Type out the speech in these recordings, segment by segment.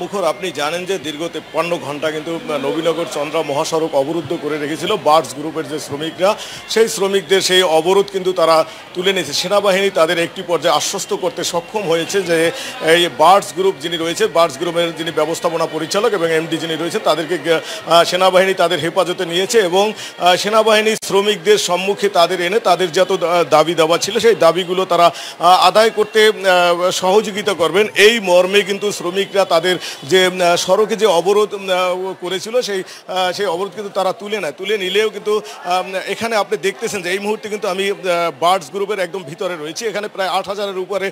মুখর আপনি জানেন যে দীর্ঘ তেপ্পান্ন ঘন্টা কিন্তু নবীনগর চন্দ্রা মহাসড়ক অবরুদ্ধ করে রেখেছিল বার্ডস গ্রুপের যে শ্রমিকরা সেই শ্রমিকদের সেই অবরোধ কিন্তু তারা তুলে নিয়েছে সেনাবাহিনী তাদের একটি পর্যায়ে আশ্বস্ত করতে সক্ষম হয়েছে যে এই বার্ডস গ্রুপ যিনি রয়েছে বার্ডস গ্রুপের যিনি ব্যবস্থাপনা পরিচালক এবং এমডি যিনি রয়েছে তাদেরকে সেনাবাহিনী তাদের হেফাজতে নিয়েছে এবং সেনাবাহিনী শ্রমিকদের সম্মুখে তাদের এনে তাদের যত দাবি দেওয়া ছিল সেই দাবিগুলো তারা আদায় করতে সহযোগিতা করবেন এই মর্মে কিন্তু শ্রমিকরা তাদের যে সড়কে যে অবরোধ করেছিল সেই সেই অবরোধ কিন্তু তারা তুলে নেয় তুলে নিলেও কিন্তু এখানে আপনি দেখতেছেন যে এই মুহূর্তে কিন্তু আমি বার্ডস গ্রুপের একদম ভিতরে রয়েছি এখানে প্রায় আট হাজারের উপরে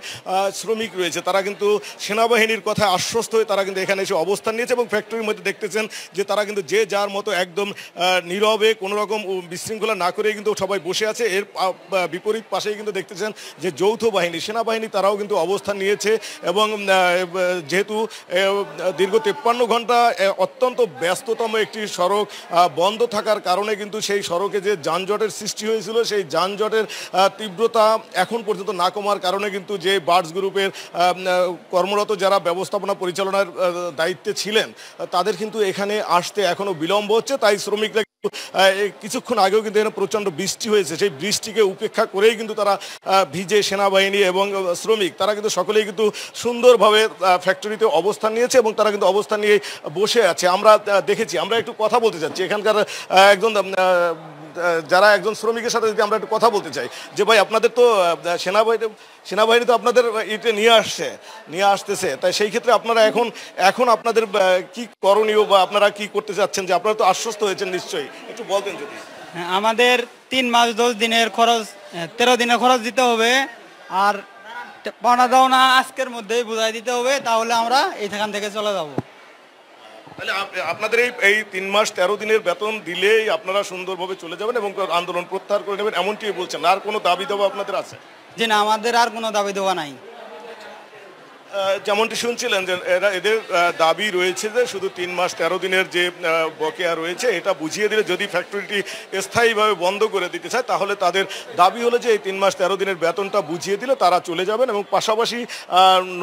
শ্রমিক রয়েছে তারা কিন্তু সেনাবাহিনীর কথায় আশ্বস্ত হয়ে তারা কিন্তু এখানে এসে অবস্থান নিয়েছে এবং ফ্যাক্টরির মধ্যে দেখতেছেন যে তারা কিন্তু যে যার মতো একদম নীরবে কোনোরকম বিশৃঙ্খলা না করে কিন্তু সবাই বসে আছে এর বিপরীত পাশেই কিন্তু দেখতেছেন যে যৌথ বাহিনী সেনাবাহিনী তারাও কিন্তু অবস্থান নিয়েছে এবং যেহেতু দীর্ঘ তেপ্পান্ন ঘন্টা অত্যন্ত ব্যস্ততম একটি সড়ক বন্ধ থাকার কারণে কিন্তু সেই সড়কে যে যানজটের সৃষ্টি হয়েছিল সেই যানজটের তীব্রতা এখন পর্যন্ত না কমার কারণে কিন্তু যে বার্ডস গ্রুপের কর্মরত যারা ব্যবস্থাপনা পরিচালনার দায়িত্বে ছিলেন তাদের কিন্তু এখানে আসতে এখনও বিলম্ব হচ্ছে তাই শ্রমিকরা কিছুক্ষণ আগেও কিন্তু এখানে প্রচণ্ড বৃষ্টি হয়েছে সেই বৃষ্টিকে উপেক্ষা করেই কিন্তু তারা ভিজে সেনাবাহিনী এবং শ্রমিক তারা কিন্তু সকলেই কিন্তু সুন্দরভাবে ফ্যাক্টরিতে অবস্থান নিয়েছে এবং তারা কিন্তু অবস্থান নিয়ে বসে আছে আমরা দেখেছি আমরা একটু কথা বলতে চাচ্ছি এখানকার একজন যারা একজন শ্রমিকের সাথে যদি আমরা একটু কথা বলতে চাই যে ভাই আপনাদের তো সেনাবাহিনী সেনাবাহিনী তো আপনাদের ইতে নিয়ে আসছে নিয়ে আসতেছে তাই সেই ক্ষেত্রে আপনারা এখন এখন আপনাদের কি করণীয় বা আপনারা কি করতে চাচ্ছেন যে আপনারা তো আশ্বস্ত হয়েছেন নিশ্চয়ই একটু বলতেন যদি হ্যাঁ, আমাদের তিন মাস দশ দিনের খরচ তেরো দিনের খরচ দিতে হবে আর পাওনা দাও না আজকের মধ্যেই বুঝাই দিতে হবে তাহলে আমরা এইখান থেকে চলে যাবো তাহলে আপনাদের এই এই তিন মাস তেরো দিনের বেতন দিলেই আপনারা সুন্দরভাবে চলে যাবেন এবং আন্দোলন প্রত্যাহার করে নেবেন এমনটি বলছেন আর কোনো দাবি দেওয়া আপনাদের আছে যে না আমাদের আর কোনো দাবি দেওয়া নাই যেমনটি শুনছিলেন যে এরা এদের দাবি রয়েছে যে শুধু তিন মাস তেরো দিনের যে বকেয়া রয়েছে এটা বুঝিয়ে দিলে যদি ফ্যাক্টরিটি স্থায়ীভাবে বন্ধ করে দিতে চায় তাহলে তাদের দাবি হলো যে এই তিন মাস তেরো দিনের বেতনটা বুঝিয়ে দিলে তারা চলে যাবেন এবং পাশাপাশি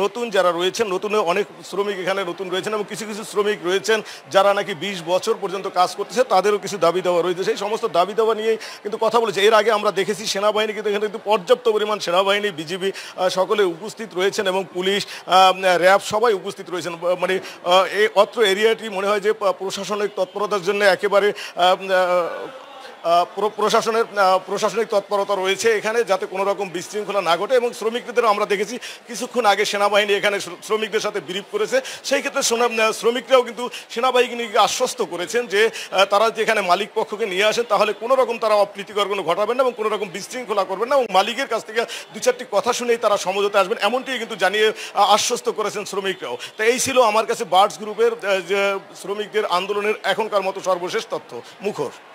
নতুন যারা রয়েছেন নতুন অনেক শ্রমিক এখানে নতুন রয়েছেন এবং কিছু কিছু শ্রমিক রয়েছেন যারা নাকি বিশ বছর পর্যন্ত কাজ করতেছে তাদেরও কিছু দাবি দেওয়া রয়েছে সেই সমস্ত দাবি দেওয়া নিয়েই কিন্তু কথা বলেছে এর আগে আমরা দেখেছি সেনাবাহিনী কিন্তু এখানে কিন্তু পর্যাপ্ত পরিমাণ সেনাবাহিনী বিজিবি সকলে উপস্থিত রয়েছেন এবং পুলিশ র্যাব সবাই উপস্থিত রয়েছেন মানে এই অত্র এরিয়াটি মনে হয় যে প্রশাসনিক তৎপরতার জন্য একেবারে প্রশাসনের প্রশাসনিক তৎপরতা রয়েছে এখানে যাতে কোনো রকম বিশৃঙ্খলা না ঘটে এবং শ্রমিকদেরও আমরা দেখেছি কিছুক্ষণ আগে সেনাবাহিনী এখানে শ্রমিকদের সাথে বিরিপ করেছে সেই ক্ষেত্রে শ্রমিকরাও কিন্তু সেনাবাহিনীকে আশ্বস্ত করেছেন যে তারা যেখানে মালিক পক্ষকে নিয়ে আসেন তাহলে কোনো রকম তারা অপ্রীতিকর কোনো ঘটাবেন না এবং কোনো রকম বিশৃঙ্খলা করবেন না এবং মালিকের কাছ থেকে দু চারটি কথা শুনেই তারা সমঝোতে আসবেন এমনটি কিন্তু জানিয়ে আশ্বস্ত করেছেন শ্রমিকরাও তা এই ছিল আমার কাছে বার্ডস গ্রুপের যে শ্রমিকদের আন্দোলনের এখনকার মতো সর্বশেষ তথ্য মুখর